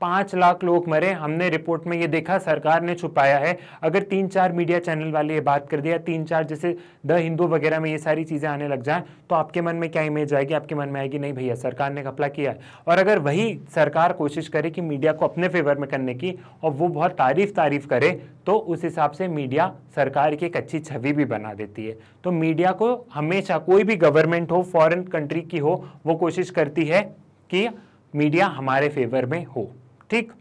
पांच लाख लोग मरे हमने रिपोर्ट में ये देखा सरकार ने छुपाया है अगर तीन चार मीडिया चैनल वाले ये बात कर दिया तीन चार जैसे द हिंदू वगैरह में ये सारी चीज़ें आने लग जाए तो आपके मन में क्या इमेज आएगी आपके मन में आएगी नहीं भैया सरकार ने घपला किया है और अगर वही सरकार कोशिश करे कि मीडिया को अपने फेवर में करने की और वो बहुत तारीफ तारीफ करे तो उस हिसाब से मीडिया सरकार की एक अच्छी छवि भी बना देती है तो मीडिया को हमेशा कोई भी गवर्नमेंट हो फॉरेन कंट्री की हो वो कोशिश करती है कि मीडिया हमारे फेवर में हो ठीक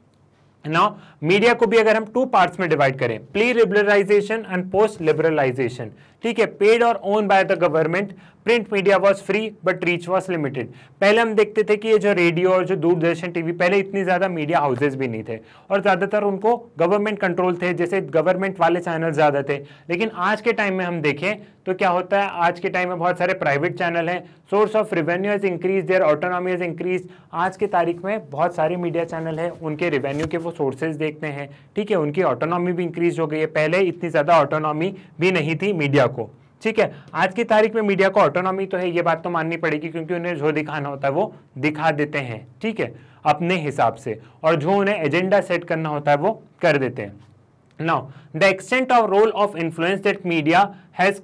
नाउ मीडिया को भी अगर हम टू पार्ट्स में डिवाइड करें pre liberalisation and post liberalisation ठीक है पेड और own by the government print media was free but reach was limited पहले हम देखते थे कि ये जो रेडियो और जो दूरदर्शन टीवी पहले इतनी ज़्यादा मीडिया हाउसेज भी नहीं थे और ज़्यादातर उनको गवर्नमेंट कंट्रोल थे जैसे गवर्नमेंट वाले चैनल ज़्यादा थे लेकिन आज के टाइम में हम देखें तो क्या होता है आज के टाइम में बहुत सारे प्राइवेट चैनल हैं source of revenue is increase their autonomy is increase आज के तारीख में बहुत सारे मीडिया चैनल हैं उनके रिवेन्यू के वो सोर्सेज देखते हैं ठीक है उनकी ऑटोनॉमी भी इंक्रीज हो गई है पहले इतनी ज़्यादा ऑटोनॉमी भी नहीं थी मीडिया मीडिया को ठीक है आज की तारीख में मीडिया को ऑटोनॉमी तो है ये बात तो माननी पड़ेगी क्योंकि उन्हें जो दिखाना होता है वो दिखा देते हैं ठीक है अपने हिसाब से और जो उन्हें एजेंडा सेट करना होता है वो कर देते हैं now the extent of role of influence that media has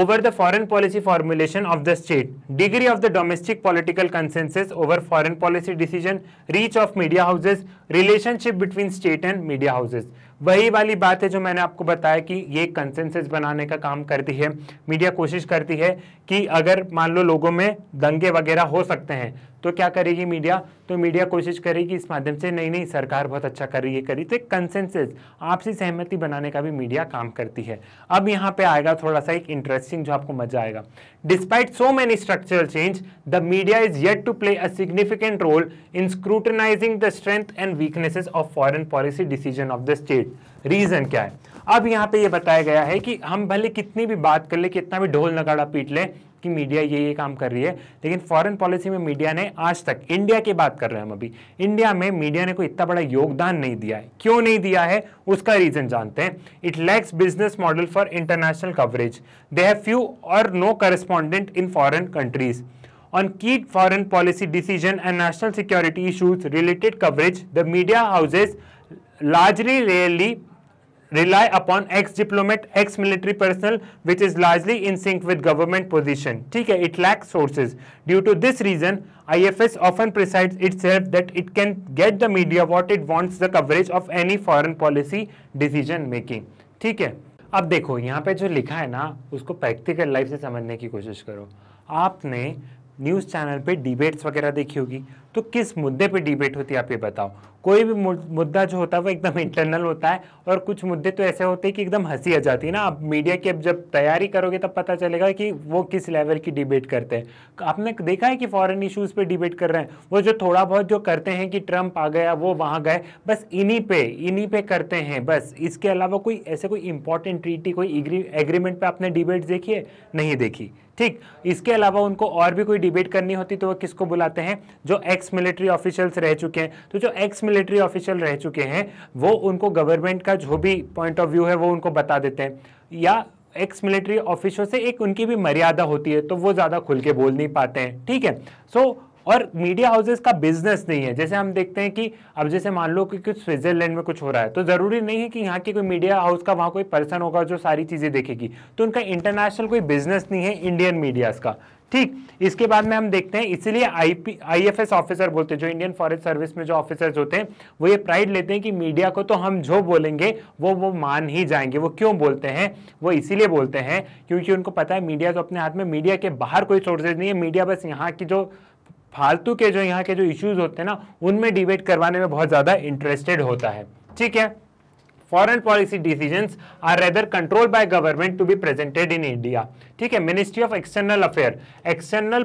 over the foreign policy formulation of the state degree of the domestic political consensus over foreign policy decision reach of media houses relationship between state and media houses वही वाली बात है जो मैंने आपको बताया कि ये कंसेंसस बनाने का काम करती है मीडिया कोशिश करती है कि अगर मान लो लोगों में दंगे वगैरह हो सकते हैं तो क्या करेगी मीडिया तो मीडिया कोशिश करेगी इस माध्यम से नहीं नहीं सरकार बहुत अच्छा कर रही है करी तो एक कंसेंसिस आपसी सहमति बनाने का भी मीडिया काम करती है अब यहाँ पे आएगा थोड़ा सा एक इंटरेस्टिंग जो आपको मजा आएगा despite so many structural change the media is yet to play a significant role in scrutinising the strength and weaknesses of foreign policy decision of the state reason क्या है अब यहाँ पे ये बताया गया है कि हम भले कितनी भी बात कर ले कितना भी ढोल नगाड़ा पीट ले कि मीडिया ये ये काम कर रही है लेकिन फॉरेन पॉलिसी में मीडिया ने आज तक इंडिया की बात कर रहे हैं हम अभी इंडिया में मीडिया ने कोई इतना बड़ा योगदान नहीं दिया है क्यों नहीं दिया है उसका रीजन जानते हैं it lacks business model for international coverage they have few or no correspondent in foreign countries on key foreign policy decision and national security issues related coverage the media houses largely rarely rely upon ex-diplomat, ex-military personnel, which is largely in sync with government position. ठीक है, it lacks sources. Due to this reason, IFS often presides itself that it can get the media what it wants the coverage of any foreign policy decision making. ठीक है, अब देखो यहाँ पे जो लिखा है ना, उसको प्रैक्टिकल लाइफ से समझने की कोशिश करो. आपने न्यूज़ चैनल पे डिबेट्स वगैरह देखी होगी तो किस मुद्दे पे डिबेट होती है आप ये बताओ कोई भी मुद्दा जो होता है वो एकदम इंटरनल होता है और कुछ मुद्दे तो ऐसे होते हैं कि एकदम हंसी आ जाती है ना आप मीडिया की अब जब तैयारी करोगे तब पता चलेगा कि वो किस लेवल की डिबेट करते हैं तो आपने देखा है कि फॉरेन इशूज़ पे डिबेट कर रहे हैं वो जो थोड़ा बहुत जो करते हैं कि ट्रंप आ गया वो वहाँ गए बस इन्हीं पे इन्हीं पे करते हैं बस इसके अलावा कोई ऐसे कोई इंपॉर्टेंट ट्रीटी कोई एग्रीमेंट पर आपने डिबेट देखी है नहीं देखी ठीक इसके अलावा उनको और भी कोई डिबेट करनी होती तो वह किसको बुलाते हैं जो एक्स मिलिट्री ऑफिशियल्स रह चुके हैं तो जो एक्स मिलिट्री ऑफिशियल रह चुके हैं वो उनको गवर्नमेंट का जो भी पॉइंट ऑफ व्यू है वो उनको बता देते हैं या एक्स मिलिट्री ऑफिसर से एक उनकी भी मर्यादा होती है तो वो ज़्यादा खुल के बोल नहीं पाते हैं ठीक है सो so, और मीडिया हाउसेस का बिजनेस नहीं है जैसे हम देखते हैं कि अब जैसे मान लो कि कुछ स्विट्जरलैंड में कुछ हो रहा है तो ज़रूरी नहीं है कि यहाँ की कोई मीडिया हाउस का वहाँ कोई पर्सन होगा जो सारी चीज़ें देखेगी तो उनका इंटरनेशनल कोई बिजनेस नहीं है इंडियन मीडियाज़ का ठीक इसके बाद में हम देखते हैं इसीलिए आईपी आईएफएस ऑफिसर बोलते हैं जो इंडियन फॉरेस्ट सर्विस में जो ऑफिसर्स होते हैं वो ये प्राइड लेते हैं कि मीडिया को तो हम जो बोलेंगे वो वो मान ही जाएंगे वो क्यों बोलते हैं वो इसीलिए बोलते हैं क्योंकि उनको पता है मीडिया तो अपने हाथ में मीडिया के बाहर कोई सोर्सेज नहीं है मीडिया बस यहाँ की जो फालतू के जो यहाँ के जो इश्यूज होते हैं ना उनमें डिबेट करवाने में बहुत ज्यादा इंटरेस्टेड होता है ठीक है foreign policy decision are rather control by government to be presented in India ठीक है ministry of external affair external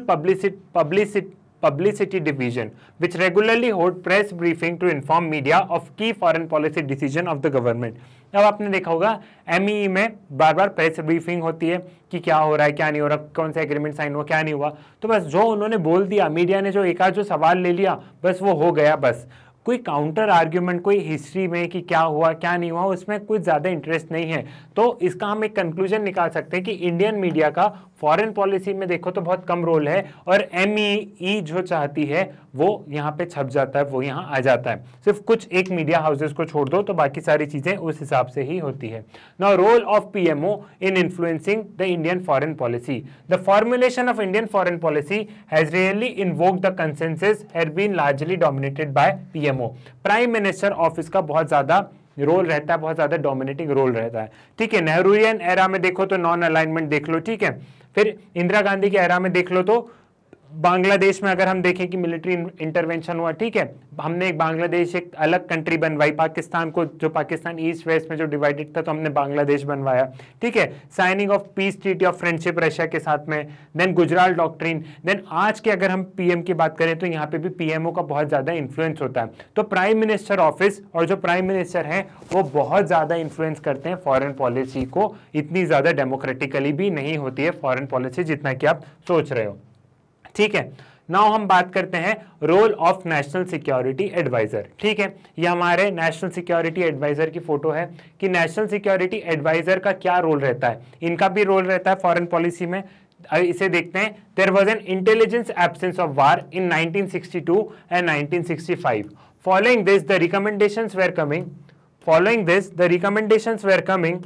publicity division which regularly hold press briefing to inform media of key foreign policy decision of the government अब आपने देखा होगा M e e में बार बार press briefing होती है कि क्या हो रहा है क्या नहीं हो रहा कौन सा एग्रीमेंट साइन हुआ क्या नहीं हुआ तो बस जो उन्होंने बोल दिया मीडिया ने जो एक आध जो सवाल ले लिया बस वो हो गया बस कोई काउंटर आर्ग्यूमेंट कोई हिस्ट्री में कि क्या हुआ क्या नहीं हुआ उसमें कुछ ज़्यादा इंटरेस्ट नहीं है तो इसका हम एक कंक्लूजन निकाल सकते हैं कि इंडियन मीडिया का फॉरेन पॉलिसी में देखो तो बहुत कम रोल है और एम e जो चाहती है वो यहाँ पे छप जाता है वो यहाँ आ जाता है सिर्फ कुछ एक मीडिया हाउसेस को छोड़ दो तो बाकी सारी चीज़ें उस हिसाब से ही होती है now role of PMO in influencing the Indian foreign policy the formulation of Indian foreign policy has really invoke the consensus had been largely dominated by PMO prime minister office का बहुत ज़्यादा रोल रहता है बहुत ज़्यादा dominating role रहता है ठीक है नेहरूरियन एरा में देखो तो नॉन अलाइनमेंट देख लो ठीक है फिर इंदिरा गांधी के एरा में देख लो तो बांग्लादेश में अगर हम देखें कि मिलिट्री इंटरवेंशन हुआ ठीक है हमने एक बांग्लादेश एक अलग कंट्री बनवाई पाकिस्तान को जो पाकिस्तान ईस्ट वेस्ट में जो डिवाइडेड था तो हमने बांग्लादेश बनवाया ठीक है signing of peace treaty of friendship Russia के साथ में देन गुजराल डॉक्ट्रीन देन आज के अगर हम पीएम की बात करें तो यहाँ पे भी पीएमओ का बहुत ज़्यादा इन्फ्लुएंस होता है तो प्राइम मिनिस्टर ऑफिस और जो प्राइम मिनिस्टर हैं वो बहुत ज़्यादा इन्फ्लुएंस करते हैं फॉरन पॉलिसी को इतनी ज़्यादा डेमोक्रेटिकली भी नहीं होती है फॉरन पॉलिसी जितना कि आप सोच रहे हो ठीक है नाउ हम बात करते हैं role of national security adviser ठीक है ये हमारे नेशनल सिक्योरिटी एडवाइजर की फोटो है कि नेशनल सिक्योरिटी एडवाइजर का क्या रोल रहता है इनका भी रोल रहता है फॉरेन पॉलिसी में इसे देखते हैं there was an intelligence absence of war in nineteen sixty two and nineteen sixty five following this the recommendation were coming following this the recommendation were coming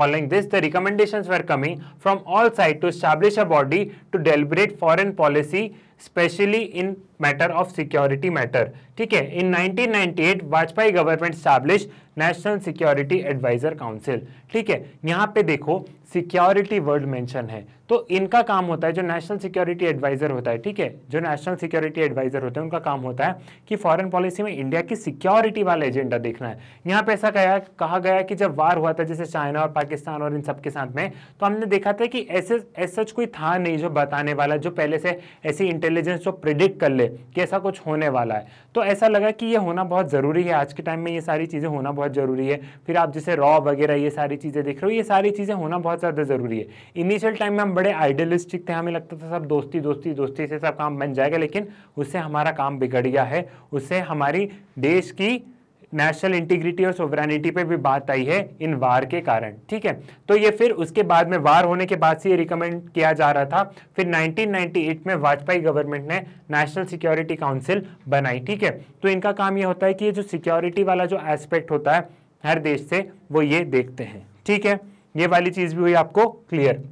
Following this, the recommendations were coming from all side to establish a body to deliberate foreign policy specially in matter of security matter theek hai in 1998 Vajpayee government established national security advisor council theek hai yahan pe dekho security word mention है तो इनका काम होता है जो national security adviser होता है ठीक है जो नेशनल सिक्योरिटी एडवाइजर होते हैं उनका काम होता है कि फॉरेन पॉलिसी में इंडिया की सिक्योरिटी वाला एजेंडा देखना है यहाँ पे ऐसा कहा कहा गया कि जब वार हुआ था जैसे चाइना और पाकिस्तान और इन सबके साथ में तो हमने देखा था कि ऐसे ऐसा कोई था नहीं जो बताने वाला जो पहले से ऐसी इंटेलिजेंस जो प्रिडिक्ट कर ले कि ऐसा कुछ होने वाला है तो ऐसा लगा कि ये होना बहुत ज़रूरी है आज के टाइम में ये सारी चीज़ें होना बहुत ज़रूरी है फिर आप जैसे रॉ वगैरह ये सारी चीज़ें देख रहे हो ये सारी चीज़ें होना बहुत बहुत ज़्यादा ज़रूरी है इनिशियल टाइम में हम बड़े आइडियलिस्टिक थे हमें लगता था सब दोस्ती दोस्ती दोस्ती से सब काम बन जाएगा लेकिन उससे हमारा काम बिगड़ गया है उससे हमारी देश की नेशनल इंटीग्रिटी और सोवरानिटी पे भी बात आई है इन वार के कारण ठीक है तो ये फिर उसके बाद में वार होने के बाद से ये रिकमेंड किया जा रहा था फिर 1998 में वाजपेयी गवर्नमेंट ने नेशनल सिक्योरिटी काउंसिल बनाई ठीक है तो इनका काम ये होता है कि ये जो सिक्योरिटी वाला जो एस्पेक्ट होता है हर देश से वो ये देखते हैं ठीक है ये वाली चीज भी हुई आपको clear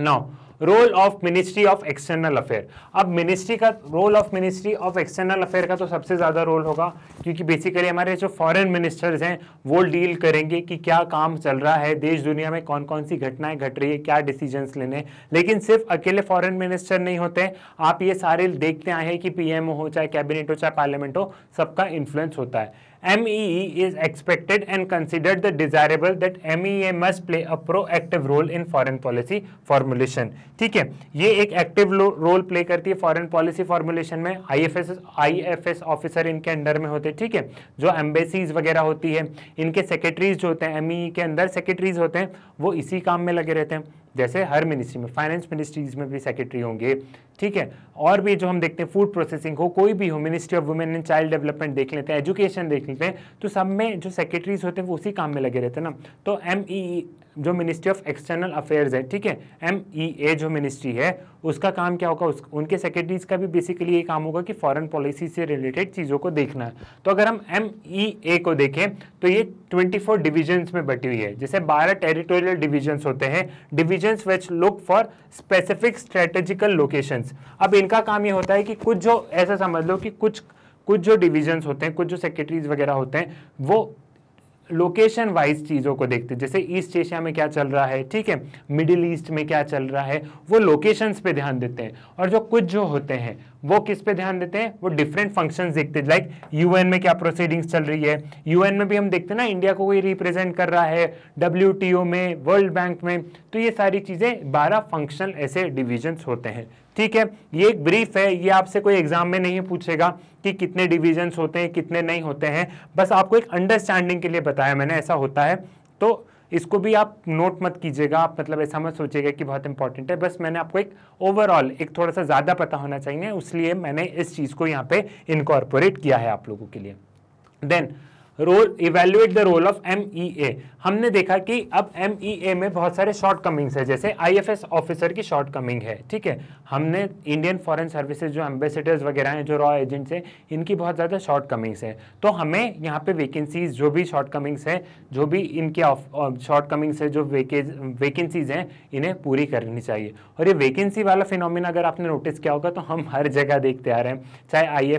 now role of ministry of external affair अब मिनिस्ट्री का role of ministry of external affair का तो सबसे ज़्यादा रोल होगा क्योंकि बेसिकली हमारे जो फॉरेन मिनिस्टर्स हैं वो डील करेंगे कि क्या काम चल रहा है देश दुनिया में कौन कौन सी घटनाएं घट रही है क्या डिसीजंस लेने लेकिन सिर्फ अकेले फॉरन मिनिस्टर नहीं होते आप ये सारे देखते आए हैं कि पीएमओ हो चाहे कैबिनेट हो चाहे पार्लियामेंट हो सबका इन्फ्लुएंस होता है M E is expected and considered the desirable that M E A must play a proactive role in foreign policy formulation. ठीक है ये एक एक्टिव रोल प्ले करती है फॉरन पॉलिसी फॉर्मुलेशन में I I F S F S officer इनके under में होते हैं ठीक है जो एम्बेसीज वगैरह होती है इनके सेक्रेटरीज जो होते हैं एम ई ई के अंदर सेक्रेटरीज होते हैं वो इसी काम में लगे रहते हैं जैसे हर मिनिस्ट्री में फाइनेंस मिनिस्ट्रीज में भी सेक्रेटरी होंगे ठीक है और भी जो हम देखते हैं फूड प्रोसेसिंग हो कोई भी हो ministry of women and child development देख लेते हैं एजुकेशन देख लेते हैं तो सब में जो सेक्रेटरीज होते हैं वो उसी काम में लगे रहते हैं ना तो एम e e, जो मिनिस्ट्री ऑफ एक्सटर्नल अफेयर्स है ठीक है एम e जो मिनिस्ट्री है उसका काम क्या होगा उस उनके सेक्रेटरीज का भी बेसिकली ये काम होगा कि फॉरेन पॉलिसी से रिलेटेड चीज़ों को देखना है तो अगर हम एम ई ए को देखें तो ये 24 डिविजन्स में बटी हुई है जैसे 12 टेरिटोरियल डिविजन्स होते हैं divisions which look for specific strategical locations अब इनका काम ये होता है कि कुछ जो ऐसा समझ लो कि कुछ कुछ जो डिविजन्स होते हैं कुछ जो सेक्रेटरीज वगैरह होते हैं वो लोकेशन वाइज चीज़ों को देखते हैं जैसे ईस्ट एशिया में क्या चल रहा है ठीक है मिडिल ईस्ट में क्या चल रहा है वो लोकेशंस पे ध्यान देते हैं और जो कुछ जो होते हैं वो किस पे ध्यान देते हैं वो डिफरेंट फंक्शंस देखते हैं लाइक यूएन में क्या प्रोसीडिंग्स चल रही है यूएन में भी हम देखते हैं ना इंडिया को कोई रिप्रेजेंट कर रहा है डब्ल्यू में वर्ल्ड बैंक में तो ये सारी चीज़ें बारह फंक्शन ऐसे डिविजन्स होते हैं ठीक है ये एक ब्रीफ है ये आपसे कोई एग्जाम में नहीं पूछेगा कि कितने डिविजन्स होते हैं कितने नहीं होते हैं बस आपको एक अंडरस्टैंडिंग के लिए बताया मैंने ऐसा होता है तो इसको भी आप नोट मत कीजिएगा आप मतलब ऐसा मत सोचिएगा कि बहुत इंपॉर्टेंट है बस मैंने आपको एक ओवरऑल एक थोड़ा सा ज़्यादा पता होना चाहिए उसलिए मैंने इस चीज़ को यहाँ पे इनकॉर्पोरेट किया है आप लोगों के लिए then role evaluate the role of M हमने देखा कि अब एम e में बहुत सारे शॉर्ट कमिंग्स है जैसे आई ऑफिसर की शॉर्ट कमिंग है ठीक है हमने इंडियन फॉरेन सर्विसेज जो एम्बेसडर्स वगैरह हैं जो रॉ एजेंट्स हैं इनकी बहुत ज़्यादा शॉर्ट कमिंग्स है तो हमें यहाँ पे वेकेंसीज जो भी शॉर्ट कमिंग्स हैं जो भी इनके शॉर्ट कमिंग्स है जो वेकेंसीज हैं इन्हें पूरी करनी चाहिए और ये वेकेंसी वाला फिनोमिना अगर आपने नोटिस किया होगा तो हम हर जगह देखते आ रहे हैं चाहे आई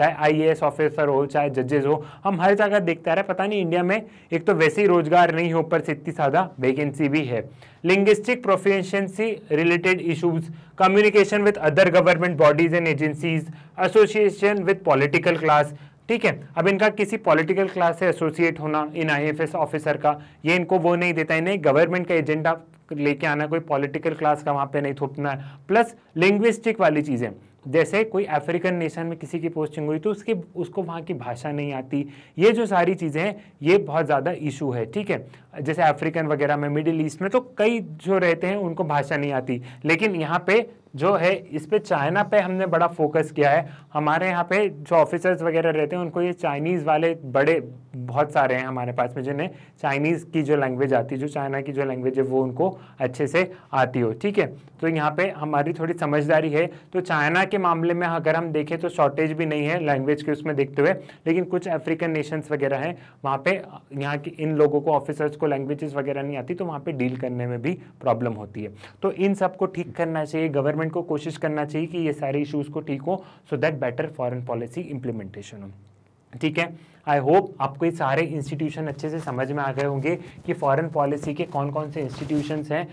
चाहे आई ऑफिसर हो चाहे जजेस हो हम हर जगह अगर देखता रहा पता नहीं इंडिया में एक तो वैसे ही रोजगार नहीं हो पर से इतनी ज़्यादा वैकेंसी भी है linguistic proficiency related issues communication with other government bodies and agencies association with political class ठीक है अब इनका किसी पॉलिटिकल क्लास से एसोसिएट होना इन आईएफएस ऑफिसर का ये इनको वो नहीं देता इन्हें गवर्नमेंट का एजेंडा लेके आना कोई पॉलिटिकल क्लास का वहां पे नहीं थोपना है प्लस लिंग्विस्टिक वाली चीज़ें जैसे कोई अफ्रीकन नेशन में किसी की पोस्टिंग हुई तो उसकी उसको वहाँ की भाषा नहीं आती ये जो सारी चीज़ें हैं ये बहुत ज़्यादा इशू है ठीक है जैसे अफ्रीकन वगैरह में मिडिल ईस्ट में तो कई जो रहते हैं उनको भाषा नहीं आती लेकिन यहाँ पे जो है इस पे चाइना पे हमने बड़ा फोकस किया है हमारे यहाँ पे जो ऑफिसर्स वगैरह रहते हैं उनको ये चाइनीज़ वाले बड़े बहुत सारे हैं हमारे पास में जिन्हें चाइनीज़ की जो लैंग्वेज आती है जो चाइना की जो लैंग्वेज है वो उनको अच्छे से आती हो ठीक है तो यहाँ पे हमारी थोड़ी समझदारी है तो चाइना के मामले में अगर हम देखें तो शॉर्टेज भी नहीं है लैंग्वेज के उसमें देखते हुए लेकिन कुछ अफ्रीकन नेशंस वगैरह हैं वहाँ पर यहाँ के इन लोगों को ऑफिसर्स को लैंग्वेजेस वगैरह नहीं आती तो वहाँ पर डील करने में भी प्रॉब्लम होती है तो इन सबको ठीक करना चाहिए गवर्नमेंट को कोशिश करना चाहिए कि ये सारे इशूज़ को ठीक हो so that better foreign policy implementation हो ठीक है आई होप आपको ये सारे इंस्टीट्यूशन अच्छे से समझ में आ गए होंगे कि फॉरेन पॉलिसी के कौन कौन से इंस्टीट्यूशंस हैं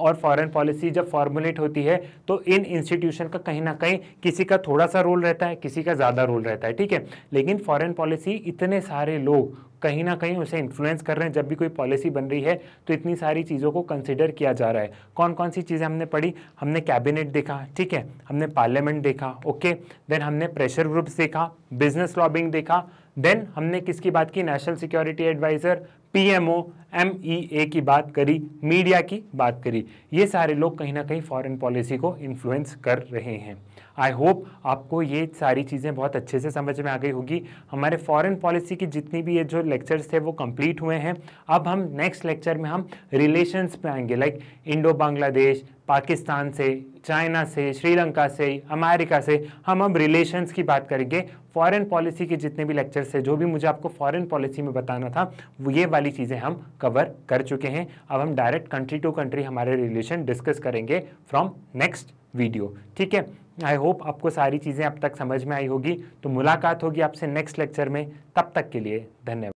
और फॉरेन पॉलिसी जब फॉर्मुलेट होती है तो इन इंस्टीट्यूशन का कहीं ना कहीं किसी का थोड़ा सा रोल रहता है किसी का ज़्यादा रोल रहता है ठीक है लेकिन फॉरेन पॉलिसी इतने सारे लोग कहीं ना कहीं उसे इन्फ्लुएंस कर रहे हैं जब भी कोई पॉलिसी बन रही है तो इतनी सारी चीज़ों को कंसिडर किया जा रहा है कौन कौन सी चीज़ें हमने पढ़ी हमने कैबिनेट देखा ठीक है हमने पार्लियामेंट देखा ओके देन हमने प्रेशर ग्रुप्स देखा बिजनेस लॉबिंग देखा देन हमने किसकी बात की national security adviser PMO MEA की बात करी मीडिया की बात करी ये सारे लोग कहीं ना कहीं फॉरेन पॉलिसी को इन्फ्लुएंस कर रहे हैं आई होप आपको ये सारी चीज़ें बहुत अच्छे से समझ में आ गई होगी हमारे फॉरेन पॉलिसी की जितनी भी ये जो लेक्चर्स थे वो कंप्लीट हुए हैं अब हम नेक्स्ट लेक्चर में हम रिलेशंस पे आएंगे लाइक इंडो बांग्लादेश पाकिस्तान से चाइना से श्रीलंका से अमेरिका से हम अब रिलेशंस की बात करेंगे फॉरेन पॉलिसी के जितने भी लेक्चर्स है जो भी मुझे आपको फॉरेन पॉलिसी में बताना था वो ये वाली चीज़ें हम कवर कर चुके हैं अब हम डायरेक्ट कंट्री टू कंट्री हमारे रिलेशन डिस्कस करेंगे फ्रॉम नेक्स्ट वीडियो ठीक है आई होप आपको सारी चीज़ें अब तक समझ में आई होगी तो मुलाकात होगी आपसे नेक्स्ट लेक्चर में तब तक के लिए धन्यवाद